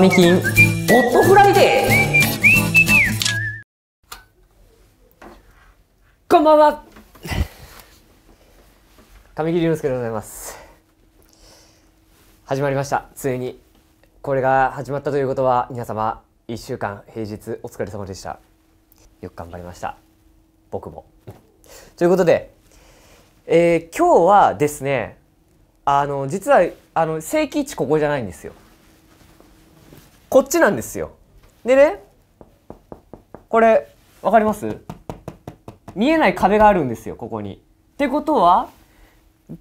ミキンホットフライデーこんばんは神木隆之介でございます始まりましたついにこれが始まったということは皆様一週間平日お疲れ様でしたよく頑張りました僕もということで、えー、今日はですねあの実はあの正規位置ここじゃないんですよこっちなんですよでねこれわかります見えない壁があるんですよここに。ってことは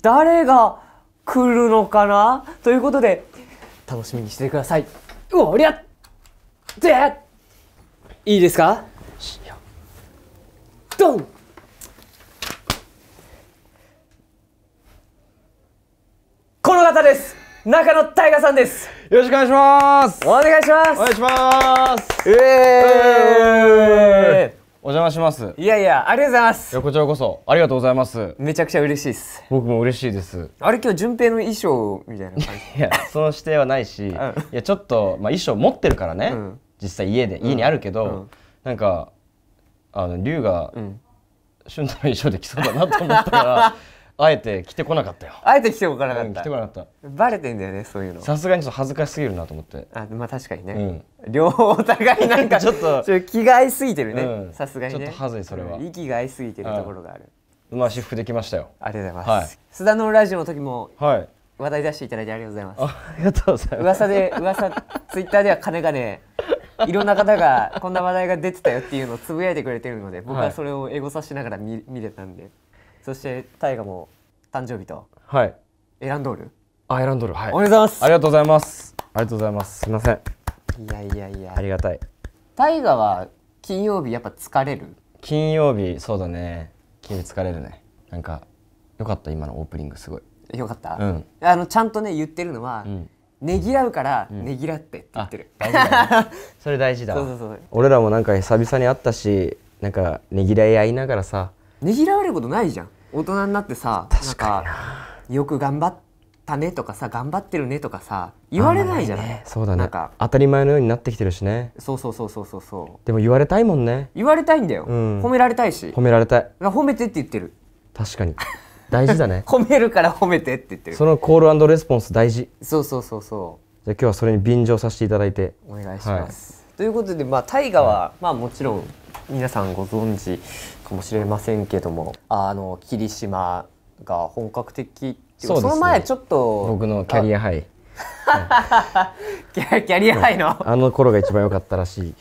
誰が来るのかなということで楽しみにしてください。うおりゃでいいですかドンこの方です中野大賀さんですよろしくお願いしますお願いしますお願いしますえー、お邪魔しますいやいやありがとうございます横丁こそありがとうございますめちゃくちゃ嬉しいです僕も嬉しいですあれ今日順平の衣装みたいな感じいやその指定はないし、いやちょっとまあ衣装持ってるからね、うん、実際家で、家にあるけど、うん、なんかあの龍が、うん、俊太の衣装できそうだなと思ったから あえて来てこなかったよあえて来てこなかった、うん、着てこなかったバレてんだよねそういうのさすがにちょっと恥ずかしすぎるなと思ってあまあ確かにね、うん、両方お互いなんか ちょっと気が合いすぎてるねさすがにねちょっとはずいそれは、うん、息が合いすぎてるところがあるうまし服できましたよありがとうございます、はい、須田のラジオの時もはい話題出していただいてありがとうございますあありがとうございます噂で噂ツイッターでは金がねいろんな方がこんな話題が出てたよっていうのをつぶやいてくれてるので僕はそれをエゴさしながら見見れたんでそして大河も誕生日とはいエランドールあエランドールはいおめでとうございますありがとうございますありがとうございますすいませんいやいやいやありがたい大河は金曜日やっぱ疲れる金曜日そうだね金曜日疲れるねなんかよかった今のオープニングすごいよかった、うんあのちゃんとね言ってるのは、うんねぎらうからねぎらってって言ってる、大事だね それ大事だそうそうそう俺らもなんか久々に会ったしなんかねぎらい合いながらさねぎらわれることないじゃん大人になってさなんかよく頑張ったねとかさ頑張ってるねとかさ言われないじゃない、ね、そうだねなんか当たり前のようになってきてるしねそうそうそうそうそうそうでも言われたいもんね言われたいんだよ、うん、褒められたいし褒められたい褒めてって言ってる確かに大事だね 褒めるから褒めてって言ってるそのコールレスポンス大事そうそうそうそうじゃあ今日はそれに便乗させていただいてお願いします、はい、ということでまあ大河は、はい、まあもちろん皆さんご存知かもしれませんけどもあの霧島が本格的そ,、ね、その前ちょっと僕のキャリアハイ キャリアハイのあの頃が一番良かったらしい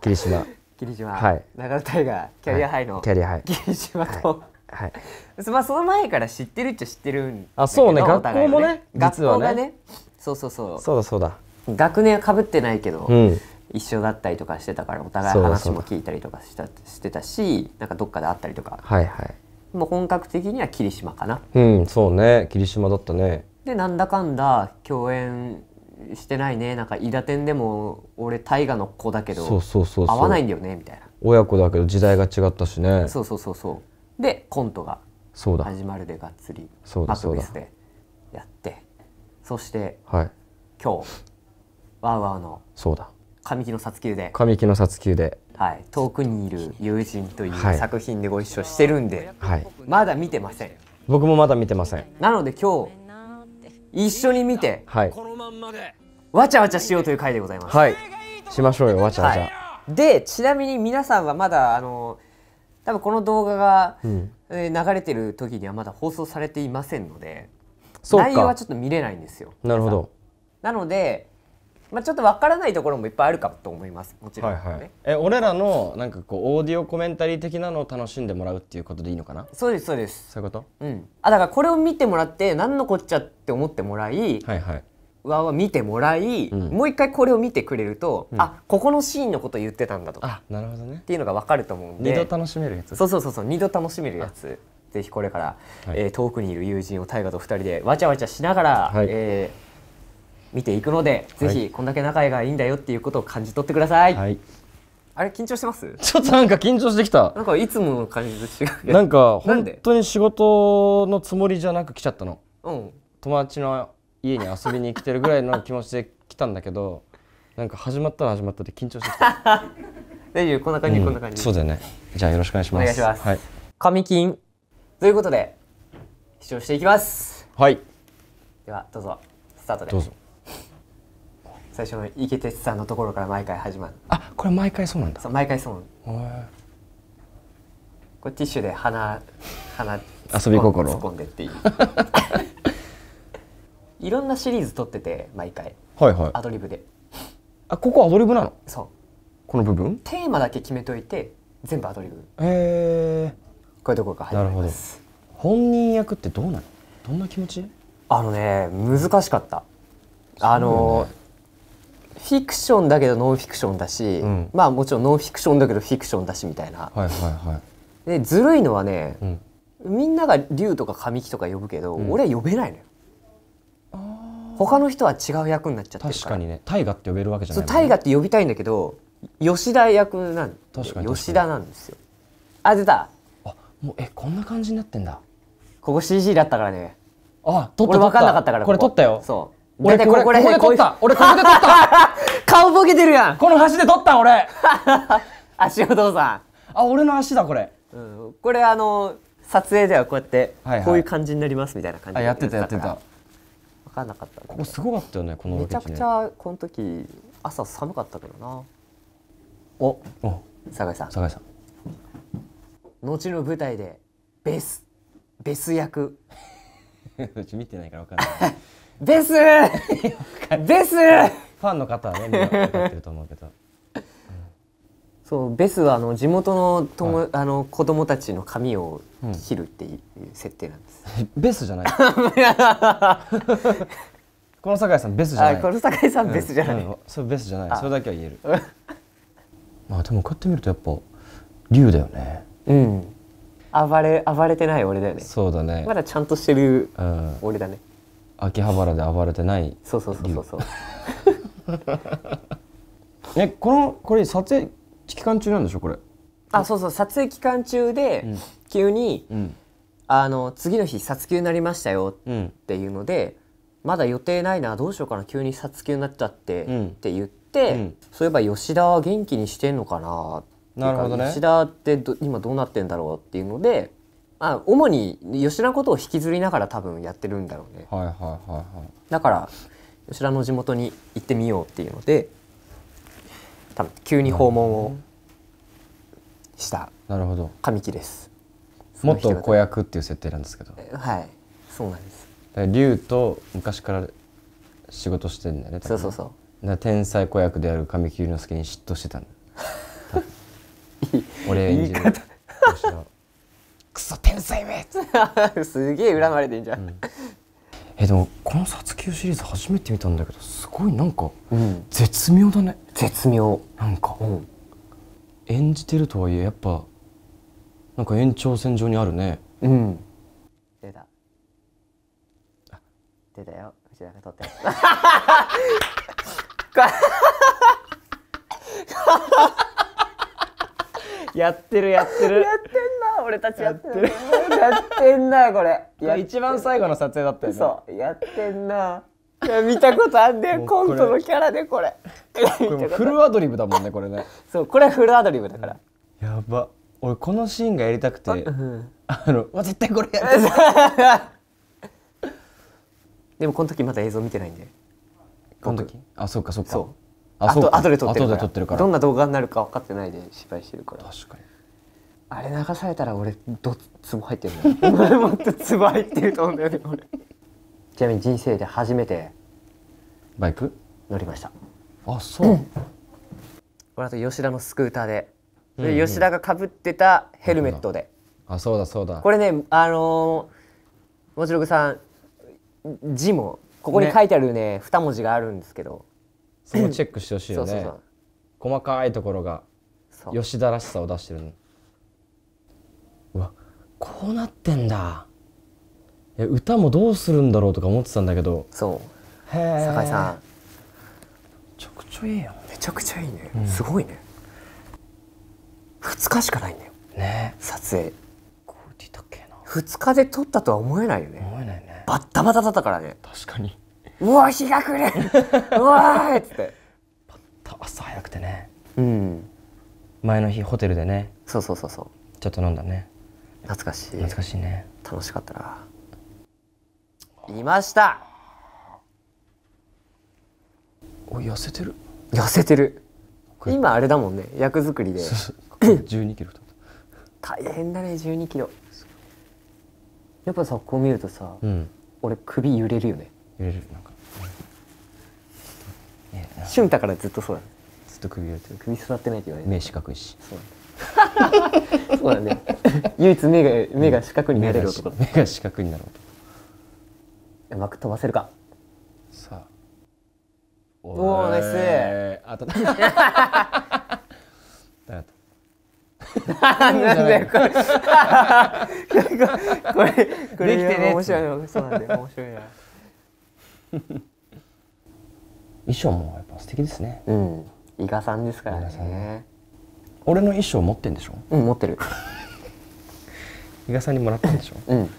霧島霧島、はい、長野がキャリアハイの、はい、キャリアハイ霧島と、はいはい、まあその前から知ってるっちゃ知ってるんだけどあそうね、ね、学校もね実はねそうそうそうそうだそうだ学年はかぶってないけど、うん、一緒だったりとかしてたからお互い話も聞いたりとかしたしてたしなんかどっかで会ったりとか、はいはい、もう本格的には霧島かなうんそうね霧島だったねでなんだかんだ共演してないねなんか伊達天でも俺大河の子だけどそうそうそう合わないんだよねみたいな親子だけど時代が違ったしねそうそうそうそうでコントが始まるでがっつりアトビスでやってそして、はい、今日ワウワウのそうだ神木の殺球で神木の殺球ではい遠くにいる友人という作品でご一緒してるんで、はい、まだ見てません僕もまだ見てませんなので今日一緒に見て、はい、わちゃわちゃしようという回でございますはいしましょうよわちゃわちゃ、はい、でちなみに皆さんはまだあの多分この動画が、うん、えー、流れてる時にはまだ放送されていませんので内容はちょっと見れないんですよなるほどなのでまあ、ちょっとわからないところもいっぱいあるかと思いますもちろん、ね、はいはい、え俺らのなんかこうオーディオコメンタリー的なのを楽しんでもらうっていうことでいいのかなそうですそうですそういうことうんあだからこれを見てもらって何のこっちゃって思ってもらい、はいはい、わわ見てもらい、うん、もう一回これを見てくれると、うん、あここのシーンのこと言ってたんだとかあなるほどねっていうのがわかると思うんで二度楽しめるやつそうそうそうそう二度楽しめるやつぜひこれから、はい、えー、遠くにいる友人を大河と二人でわちゃわちゃしながら、はい、えー見ていくので、ぜひこんだけ仲がいいんだよっていうことを感じ取ってください。はい、あれ緊張してますちょっとなんか緊張してきたなんかいつもの感じと違うなんか本当に仕事のつもりじゃなく来ちゃったの、うん、友達の家に遊びに来てるぐらいの気持ちで来たんだけどなんか始まったら始まったって緊張してきた大丈夫こんな感じ、うん、こんな感じそうだよねじゃあよろしくお願いしますお願いします、はい、髪金ということで視聴していきますはいではどうぞスタートでどうぞ最初の池哲さんのところから毎回始まるあこれ毎回そうなんだそう毎回そうこれティッシュで鼻鼻遊び心突っ込んでっていう いろんなシリーズ撮ってて毎回はいはいアドリブであここアドリブなのそうこの部分テーマだけ決めといて全部アドリブへえこういうところから始まります本人役ってどうなのどんな気持ちあのね難しかったあの、ね、フィクションだけどノンフィクションだし、うん、まあもちろんノンフィクションだけどフィクションだしみたいな。はいはいはい、でずるいのはね、うん、みんなが竜とか神木とか呼ぶけど、うん、俺は呼べないのよ。他の人は違う役になっちゃってるから確かにね大河って呼べるわけじゃない、大河って呼びたいんだけど吉田役なん確かに吉田なんですよあ出たあもうえこんな感じになってんだここ CG だったからねあ撮った俺分かんなかったからこれ撮ったよそ俺でこれこれこで取った俺ここで取った顔ボケてるやんこの橋で取った俺 足をどうさんあ俺の足だこれ、うん、これあの撮影ではこうやって、こういう感じになりますみたいな感じでやってたやってた分かんなかったここすごかったよねこのめちゃくちゃこの時朝寒かったけどなおお酒井さん酒井さん後の舞台でベスベス役 うち見てないから分かんないです ですファンの方はねみんな分かってると思うけど。そうベスはあの地元のとも、はい、あの子供たちの髪を切るっていう設定なんです。うん、ベスじゃない。この酒井さんベスじゃない。この酒井さんベスじゃない。うんうん、それベスじゃない。それだけは言える。まあでもこうやって見るとやっぱ龍だよね。うん。暴れ暴れてない俺だよね。そうだね。まだちゃんとしてる俺だね。秋葉原で暴れてないそうそうそうそう えこのこれ撮影期間中なんでしょこれあそうそう撮影期間中で急に、うん、あの次の日撮休になりましたよっていうので、うん、まだ予定ないなどうしようかな急に撮休になっちゃって、うん、って言って、うん、そういえば吉田は元気にしてんのかななるほどね吉田って今どうなってんだろうっていうのでまあ、主に吉田のことを引きずりながら多分やってるんだろうね、はいはいはいはい、だから吉田の地元に行ってみようっていうので多分急に訪問をした神木ですもっと子役っていう設定なんですけどはいそうなんです龍と昔から仕事してんだよねそうそうそう天才子役である神木隆之介に嫉妬してたの 俺演じるいいクソ天才め すげえ恨まれてんじゃん、うん、えでもこの「さつきよ」シリーズ初めて見たんだけどすごいなんか、うん、絶妙だね絶妙なんか、うん、演じてるとはいえやっぱなんか延長線上にあるねうん出た出たよ藤撮って やってるやってるやっ俺たちやってるやってんなこれ一番最後の撮影だったよねそうやってんないや見たことあんねコントのキャラでこれフルアドリブだもんねこれねそうこれフルアドリブだから、やば俺このシーンがやりたくて、うん、あの絶対これやる でもこの時まだ映像見てないんでこの時あそっかそっかそうあと後で撮ってるからどんな動画になるか分かってないで失敗してるから確かにあれ流されたら俺どっつも入ってるねもっとつば入ってると思うんだよね俺ちなみに人生で初めてバイク乗りましたあそう、俺あと吉田のスクーターでうんうん、吉田が被ってたヘルメットであそうだそうだこれねあのー、もちろさん字もここに書いてあるね二、ね、文字があるんですけどそこチェックしてほしいよね細かいところが吉田らしさを出してるのこうなってんだ歌もどうするんだろうとか思ってたんだけどそうへ酒井さんめちゃくちゃいいんめちゃくちゃいいね、うん、すごいね2日しかないんだよね撮影こう出たっけな2日で撮ったとは思えないよね思えないねバッタバタだったからね確かにうわ日が暮れ うわーっつってバッタ朝早くてねうん前の日ホテルでねそうそうそうそうちょっと飲んだね懐かしい懐かしいね楽しかったないましたお痩せてる痩せてる今あれだもんね役作りで12キロ 大変だね1 2キロやっぱさこう見るとさ、うん、俺首揺れるよね揺れるなんか俊太からずっとそうだ、ね、ずっと首揺れてる首座ってないって言われる目四角いしそうだ、そうだね唯一目が目が四角になれる男目が四角になる男うまく飛ばせるかさあおおナイスあとなんだよこれこれ これてね面白いのそうなんで面白いな衣装もやっぱ素敵ですねうん伊賀さんですからね俺の衣装持ってんでしょうん持ってる 伊賀さんにもらったんでしょうん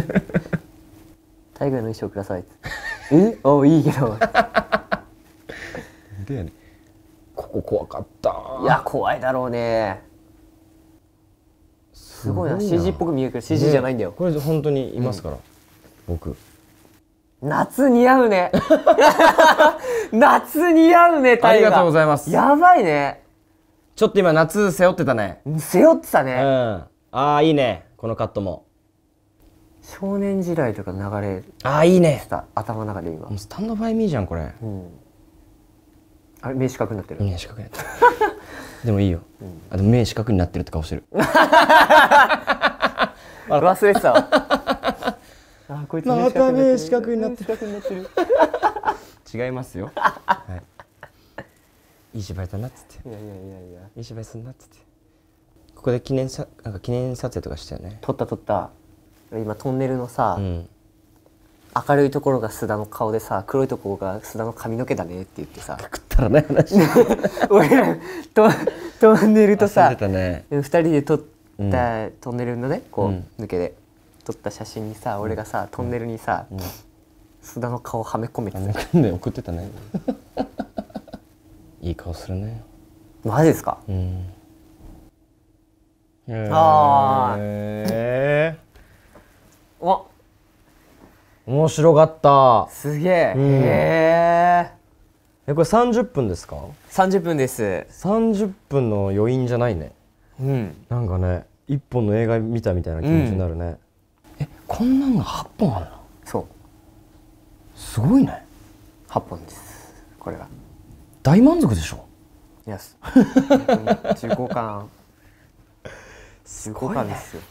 大河の衣装くださいえおいいけどでやねここ怖かったいや怖いだろうねすごいな CG っぽく見えるけど CG じゃないんだよ、これ本当にいますから、うん、僕夏似合うね 夏似合うねタイガありがとうございますやばいねちょっと今夏背負ってたね背負ってたねうんああいいねこのカットも少年時代とか流れああいいね頭の中で今もうスタンドバイミーじゃんこれ、うん、あれ名刺角になってる名刺角になってる でもいいよ、うん、あでも名刺角になってるって顔してる 忘れてたわあこいつ名刺角になってる,、ま、になってる 違いますよ、はいいい芝居だなっつっていやいやいやいやいい芝居すんなっつってここで記念さなんか記念撮影とかしたよね撮った撮った今トンネルのさ、うん、明るいところが須田の顔でさ黒いところが須田の髪の毛だねって言ってさ食ったら話 俺らトトンネルとさ、ね、2人で撮ったトンネルのねこう、うん、抜けで撮った写真にさ俺がさトンネルにさ、うん、須田の顔はめ込めてさ、ね、送ってたねいい顔するねマジですかうんああえー、お面白かったすげえ、うん、へえこれ30分ですか30分です30分の余韻じゃないねうんなんかね一本の映画見たみたいな気持ちになるね、うん、えこんなんが8本あるのそうすごいね8本ですこれは大満足でしょ Yes 15巻15巻ですね、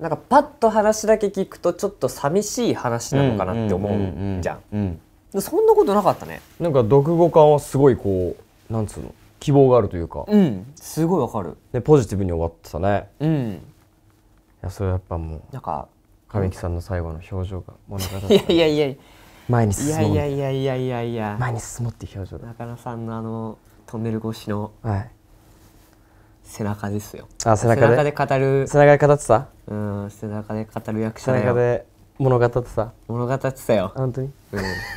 なんかパッと話だけ聞くとちょっと寂しい話なのかなって思うじゃんそんなことなかったねなんか読後感はすごいこうなんつうの希望があるというかうんすごいわかるでポジティブに終わってたねうんいやそれやっぱもうなんか神木さんの最後の表情が物語いやいやいや前に進もういやいやいやいやいや前に進もうっていう表情中野さんのあのトンネル越しの、はい、背中ですよあ背中で語る背中で語ってたうん背中で語る役者背中で物語ってた物語ってたよ本当にうん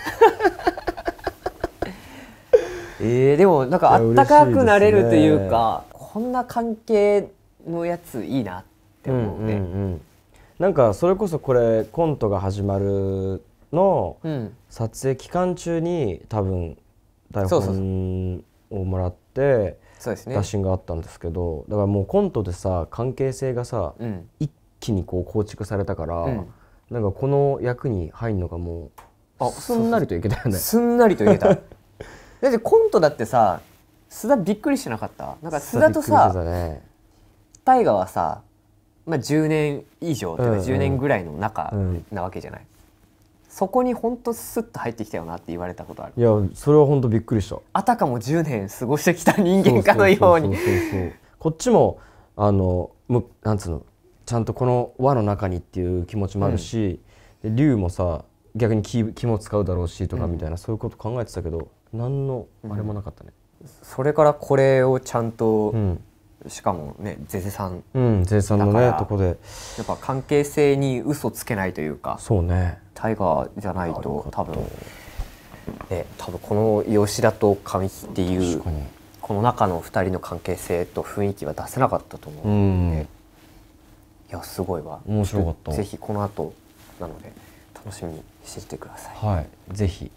えー、でもなんかあったかくなれるというか、ね、こんな関係のやついいなって思うね、うんうんうん、なんかそれこそこれコントが始まるの撮影期間中に多分台本をもらって打診があったんですけどだからもうコントでさ関係性がさ、うん、一気にこう構築されたから、うん、なんかこの役に入るのがもうすんなりといけたよね。すんなりといけただってコントだってさ須田びっくりしなかったなんか須田とさ大河、ね、はさ、まあ、10年以上とう10年ぐらいの中なわけじゃない、うんそこに本当スッと入ってきたよなって言われたことあるいやそれは本当びっくりしたあたかも10年過ごしてきた人間かのようにこっちもあのむなんつうのちゃんとこの輪の中にっていう気持ちもあるし、うん、龍もさ逆に気気も使うだろうしとかみたいな、うん、そういうこと考えてたけど何のあれもなかったね、うん、それからこれをちゃんと、うんしかもねゼゼさん、うん、ゼゼさんのねとこでやっぱ関係性に嘘つけないというかそうねタイガーじゃないと多分ね多分この吉田と神木っていうこの中の2人の関係性と雰囲気は出せなかったと思うので、うん、いやすごいわ面白かったぜひこの後なので楽しみにしていてください。はい、ぜひ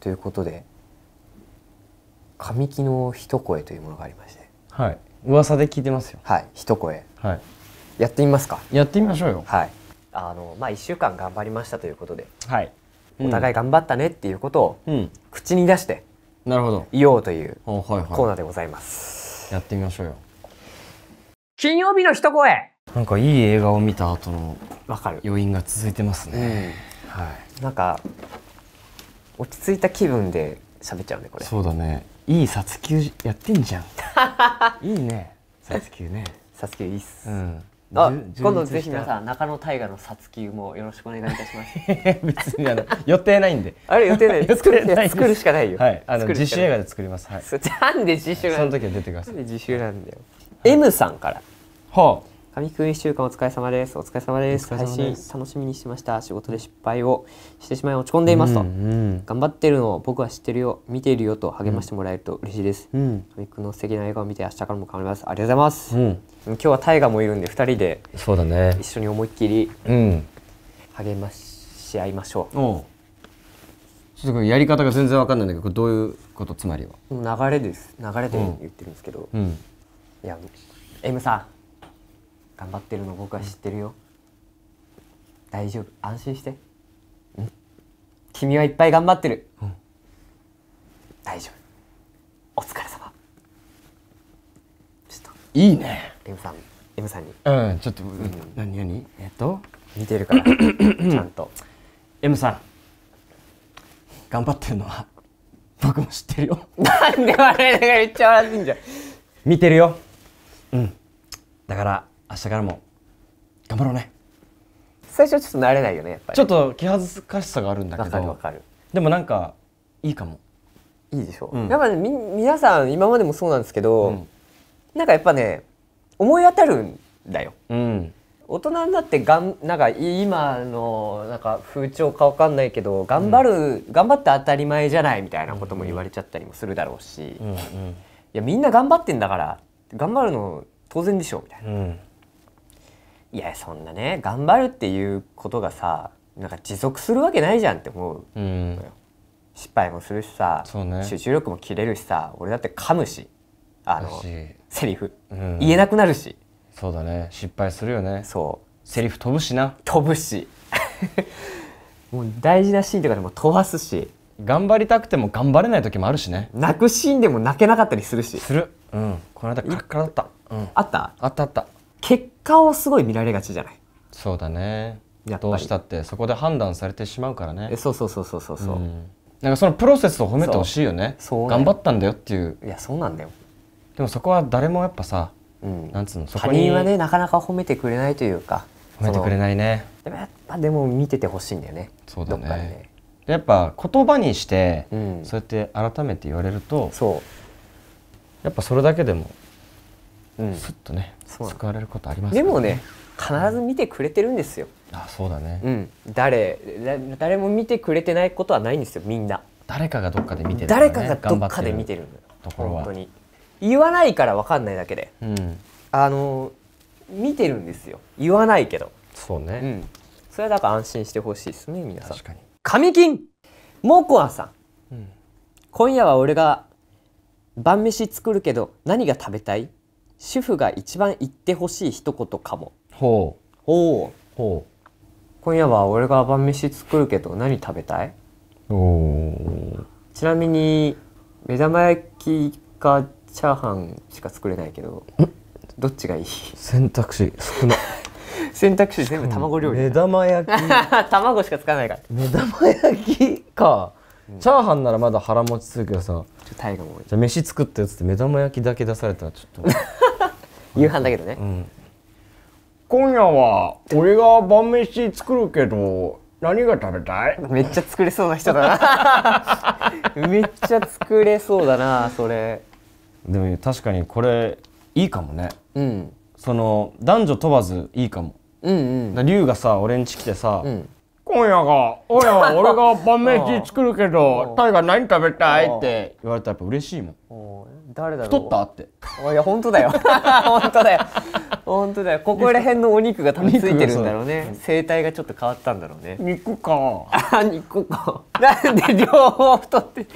ということで「神木の一声」というものがありまして、はい、噂で聞いてますよはい一声はいやってみますかやってみましょうよはいあのまあ1週間頑張りましたということではいお互い頑張ったねっていうことを口に出してなるほど言おうというコーナーでございます、やってみましょうよ金曜日の一声なんかいい映画を見た後のわかる余韻が続いてますね、うん、はいなんか落ち着いた気分で喋っちゃうねこれそうだねいい殺球やってんじゃん いいね殺球ね殺球いいっす、うん、あ今度ぜひ皆さん中野大河の殺球もよろしくお願いいたします 別にあの予定ないんであれ予定ない 作れ作るしかないよはいあの自主映画で作りますはいなんで自主映画。その時は出てくださいなんで自主なんだよ、はい、さんからはあ神くん1週間お疲れ様です。お疲れ様です。です配信楽しみにしました。仕事で失敗をしてしまい落ち込んでいますと。うんうん、頑張ってるのを僕は知ってるよ、見ているよと励ましてもらえると嬉しいです。うん、神くんの素敵な笑顔を見て明日からも頑張ります。ありがとうございます。うん、今日は大河もいるんで2人でそうだね一緒に思いっきり励まし合いましょう。うんちょっとやり方が全然わかんないんだけどどういうことつまりは流れです流れで言ってるんですけど、うん、いや M さん頑張ってるの僕は知ってるよ、うん、大丈夫安心して、うん、君はいっぱい頑張ってる、うん、大丈夫お疲れ様ちょっといいね M さん M さんにうんちょっと、うん、何何えっと見てるから ちゃんと M さん頑張ってるのは僕も知ってるよなんでいなが言っちゃ笑ってんじゃん見てるようんだから明日からも頑張ろうね最初ちょっと慣れないよねやっぱりちょっと気恥ずかしさがあるんだけどでもなんかいいかもいいでしょ、うん、やっぱ、ね、み皆さん今までもそうなんですけど、うん、なんかやっぱね思い当たるんだよ、うん、大人になってがんなんか今のなんか風潮かわかんないけど頑張る、うん、頑張って当たり前じゃないみたいなことも言われちゃったりもするだろうし、うんうん、いやみんな頑張ってんだから頑張るの当然でしょみたいな。いやそんなね頑張るっていうことがさなんか持続するわけないじゃんって思う、うん、失敗もするしさ、ね、集中力も切れるしさ俺だって噛むしあのセリフ、うん、言えなくなるしそうだね失敗するよねそうセリフ飛ぶしな飛ぶし もう大事なシーンとかでも飛ばすし頑張りたくても頑張れない時もあるしね泣くシーンでも泣けなかったりするしするうんこの間カラカラだった、うん、あったあったあった結果をすごい見られがちじゃないそうだねどうしたってそこで判断されてしまうからねそうそうそうそうそうそう、うん、なんかそのプロセスを褒めてほしいよね頑張ったんだよっていういやそうなんだよでもそこは誰もやっぱさ、うん、なんつうのそこに他人はねなかなか褒めてくれないというか褒めてくれないねでもやっぱでも見ててほしいんだよねそうだねねやっぱ言葉にして、うん、そうやって改めて言われるとそうやっぱそれだけでも、うん、すっとね救われることあります、ね、でもね必ず見てくれてるんですよ、うん、あそうだね、うん、誰誰も見てくれてないことはないんですよみんな誰かがどっかで見てる、ね、誰かがどっかで見てるところは本当に言わないから分かんないだけで、うん、あの見てるんですよ言わないけどそうね、うん、それはだから安心してほしいですね皆さん確かに神金モコアさん、うん、今夜は俺が晩飯作るけど何が食べたい主婦が一番言ってほしい一言かもほうほうほう今夜は俺が晩飯作るけど何食べたいちなみに目玉焼きかチャーハンしか作れないけどどっちがいい選択肢少ない 選択肢全部卵料理目玉焼き 卵しか使わないから目玉焼きか、うん、チャーハンならまだ腹持ちするけどさじゃあ飯作ったやつって目玉焼きだけ出されたらちょっと 夕飯だけどね、うん、今夜は俺が晩飯作るけど何が食べたいめっちゃ作れそうな人だな めっちゃ作れそうだなそれでも確かにこれいいかもねうんその男女問わずいいかもうんうん龍がさ俺ん家来てさ、うん、今夜が「おや俺が晩飯作るけどタ大我何食べたい?」って言われたらやっぱ嬉しいもん誰だろう太ったっていや本当だよ 本当だよ本当だよここら辺のお肉が多分ついてるんだろうね生態がちょっと変わったんだろうね肉かあ肉かなんで両方太って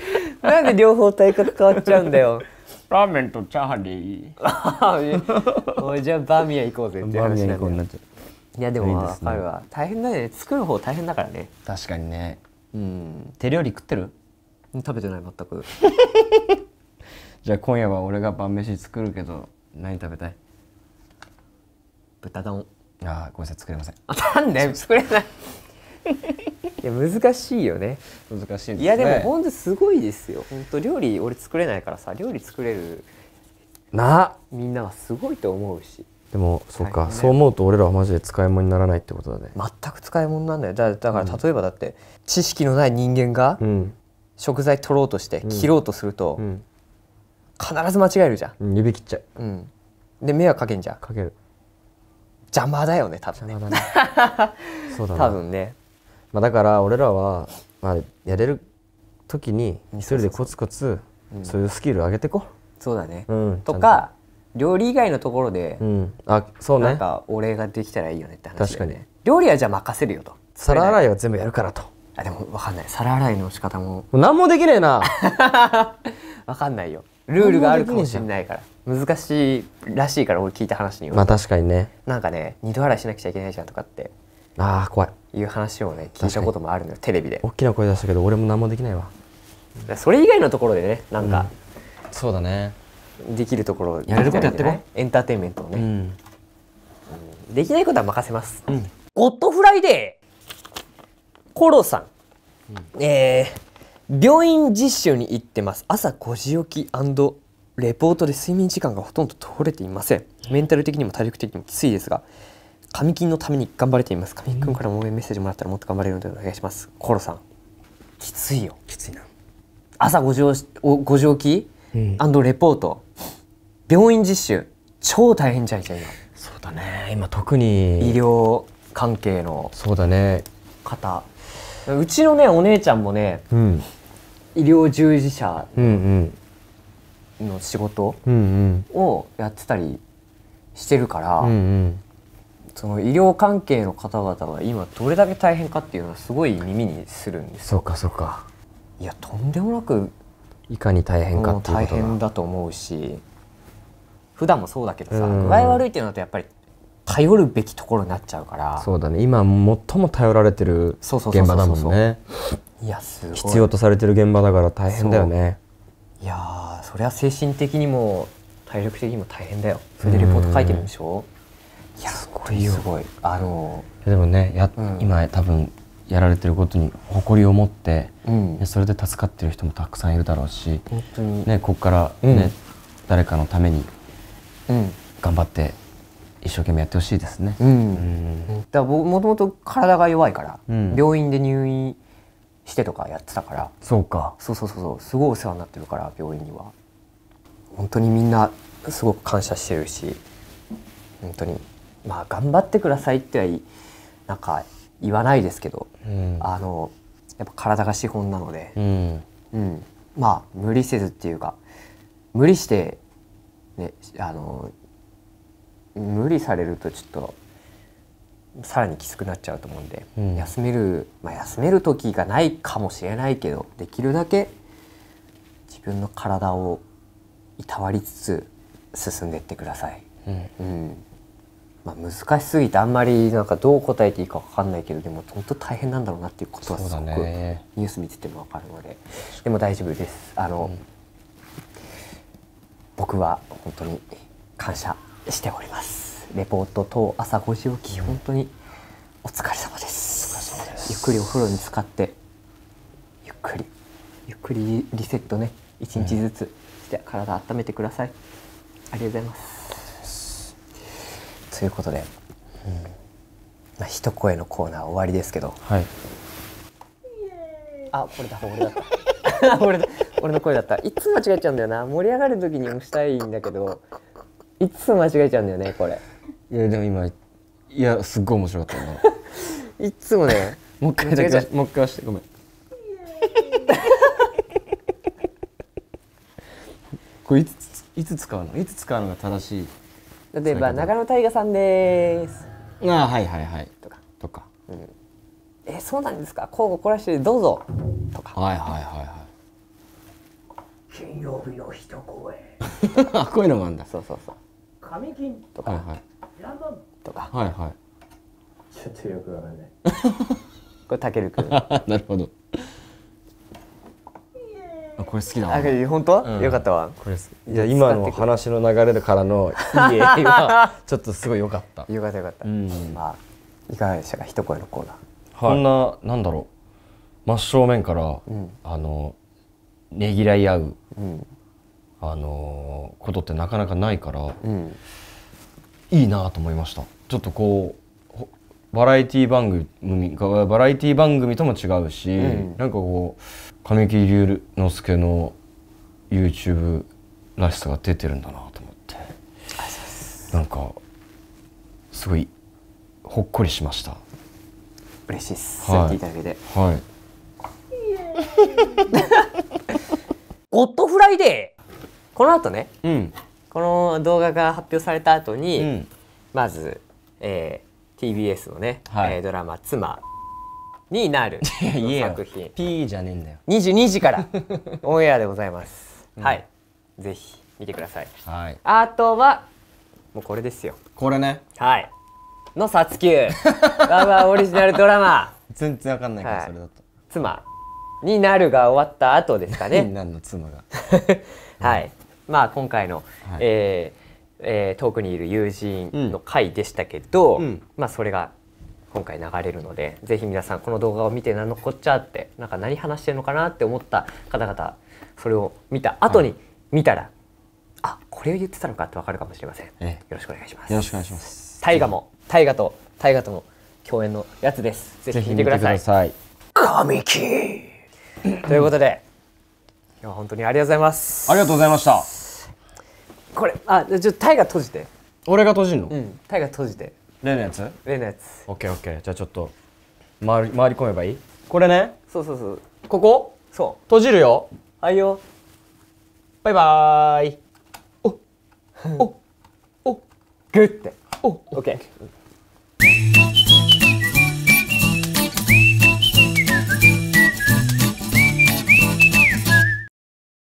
なんで両方体格変わっちゃうんだよラーメンとチャーハンでいい おいじゃあバーミヤ行こうぜって話なんだいやでも分かるわ、大変だね作る方大変だからね確かにねうん手料理食ってる食べてない全く じゃあ今夜は俺が晩飯作るけど何食べたい豚丼ああごめんなさい作れませんあなんで作れない いや難しいよね難しいですねいやでも本当すごいですよ本当料理俺作れないからさ料理作れるなみんなはすごいと思うしでもそうか、ね、そう思うと俺らはマジで使い物にならないってことだね全く使い物なんだよだだから例えばだって、うん、知識のない人間が食材取ろうとして切ろうとすると、うんうん必ず間違えるじゃん、指切っちゃう、うん、で迷惑かけんじゃんかける邪魔だよね多分ね邪魔だね そうだ多分ね、まあ、だから俺らは、まあ、やれる時に一人でコツコツそういうスキル上げてこ、うそうだね、うん、とか料理以外のところで、うん、あそうねなんかお礼ができたらいいよねって話、ね、確かに料理はじゃあ任せるよと皿洗いは全部やるからとあでも分かんない皿洗いの仕方もも何もできねえな分 かんないよルールがあるかもしれないから難しいらしいから俺聞いた話によまあ確かにねなんかね二度洗いしなくちゃいけないじゃんとかってああ怖いいう話をね聞いたこともあるのよテレビで大きな声出したけど俺も何もできないわそれ以外のところでねなんか、うん、そうだねできるところやれることやってこエンターテインメントをね、うんうん、できないことは任せます、ゴッドフライデーコロさん、うん、えー病院実習に行ってます朝5時起きレポートで睡眠時間がほとんど取れていませんメンタル的にも体力的にもきついですが神金のために頑張れています神金君から応援メッセージもらったらもっと頑張れるのでお願いしますコロさんきついよきついな朝5時お5時起き、うん、レポート病院実習超大変じゃんじゃん今そうだね今特に医療関係のそうだね方うちのねお姉ちゃんもね、うん、医療従事者の仕事をやってたりしてるから、その医療関係の方々が今どれだけ大変かっていうのはすごい耳にするんですそうかそうかいやとんでもなくいかに大変かっていう大変だと思うし普段もそうだけどさ、具合悪いっていうのだとやっぱり頼るべきところになっちゃうからそうだね今最も頼られてる現場だもんねいやすごい必要とされてる現場だから大変だよねいやそれは精神的にも体力的にも大変だよそれでレポート書いてるんでしょういやすごいすごいあのでもねや、うん、今多分やられてることに誇りを持って、うん、それで助かってる人もたくさんいるだろうしねここからね、うん、誰かのために頑張って一生懸命やってほしいですね。うん、うん、だ僕もともと体が弱いから、うん、病院で入院してとかやってたからそうかそうそうそうすごいお世話になってるから病院には本当にみんなすごく感謝してるし本当にまあ頑張ってくださいってはなんか言わないですけど、うん、あのやっぱ体が資本なので、うんうん、まあ無理せずっていうか無理して、ね、あの無理されるとちょっとさらにきつくなっちゃうと思うんで、うん、休める、まあ、休める時がないかもしれないけどできるだけ自分の体をいたわりつつ進んでいってください。うんうんまあ、難しすぎてあんまりなんかどう答えていいか分かんないけどでも本当大変なんだろうなっていうことはすごくニュース見てても分かるので、でも大丈夫ですあの、うん、僕は本当に感謝しておりますレポート等朝5時起き、本当にお疲れ様ですゆっくりお風呂に浸かってゆっくりゆっくりリセットね1日ずつして体温めてください、うん、ありがとうございますということで、うんまあ、一声のコーナー終わりですけど、はい、あこれだ俺だ 俺俺の声だったいつも間違えちゃうんだよな盛り上がる時にもしたいんだけどいつも間違えちゃうんだよねこれいやでも今いやすっごい面白かったな いつもねもう一回だけもう一回押してごめん これいついつ使うのいつ使うのが正しい例えば中野大河さんですああはいはいはいとかとか、うん、えそうなんですか交互凝らしてどうぞとかはいはいはいはい金曜日の一声 こういうのもあるんだそうそうそう紙金とか、はいはい、とか、はいはい、ちょっとよくわかんない これたける君 なるほどあこれ好きだわ本当、うん、よかったわこれ好き。いや今の話の流れからの「い はちょっとすごいよかったよかったよかった、まあいかがでしたか一声のコーナー、はい、こんななんだろう真正面から、うん、あのねぎらい合う、うんあのことってなかなかないから、うん、いいなと思いましたちょっとこうバラエティ番組バラエティ番組とも違うし、うん、なんかこう神木隆之介の YouTube らしさが出てるんだなと思ってなんかすごいほっこりしました嬉しいっす、はい、いただけはい ゴッドフライデーこの後ね、うん、この動画が発表された後に、うん、まず、えー、TBS のね、はい、えー、ドラマ「妻」になる作品 P じゃねえんだよ22時から オンエアでございます、うん、はいぜひ見てください、はい、あとはもうこれですよこれねはいの「サツキュー」ラ バーオリジナルドラマ全然わかんないから、はい、それだと妻になるが終わった後ですかね 何の妻がはい、まあ、今回の、はい、えーえー、遠くにいる友人の回でしたけど、うん、まあ、それが今回流れるのでぜひ皆さんこの動画を見て何のこっちゃってなんか何話してるのかなって思った方々それを見た後に見たら、はい、あこれを言ってたのかってわかるかもしれません、ええ、よろしくお願いしますよろしくお願いします大河も大河と大河との共演のやつですぜひ見てくださいさい神木ということで今日は本当にありがとうございますありがとうございましたこれあじゃタイが閉じて俺が閉じるのうんタイが閉じて例のやつ例のやつオッケーオッケーじゃあちょっと回り回り込めばいいこれねそうそうそうここそう閉じるよはいよバイバーイおおおグッておオッケー